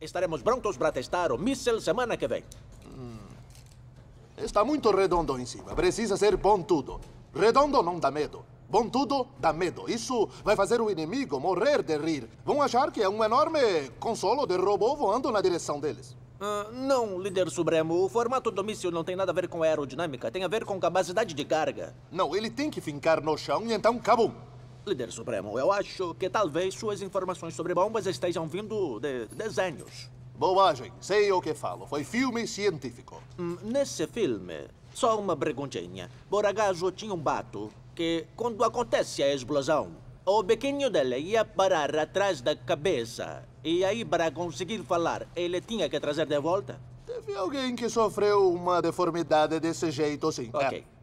Estaremos prontos para testar o míssel semana que vem. Hum. Está muito redondo em cima. Precisa ser pontudo. Redondo não dá medo. Bom tudo dá medo. Isso vai fazer o inimigo morrer de rir. Vão achar que é um enorme consolo de robô voando na direção deles. Uh, não, líder supremo. O formato do míssil não tem nada a ver com aerodinâmica. Tem a ver com capacidade de carga. Não, ele tem que fincar no chão e então cabum. Líder Supremo, eu acho que talvez suas informações sobre bombas estejam vindo de desenhos. Bobagem, sei o que falo. Foi filme científico. Hum, nesse filme, só uma perguntinha. Boragaso tinha um bato que, quando acontece a explosão, o biquinho dele ia parar atrás da cabeça. E aí, para conseguir falar, ele tinha que trazer de volta? Teve alguém que sofreu uma deformidade desse jeito, sim. É. Ok. É.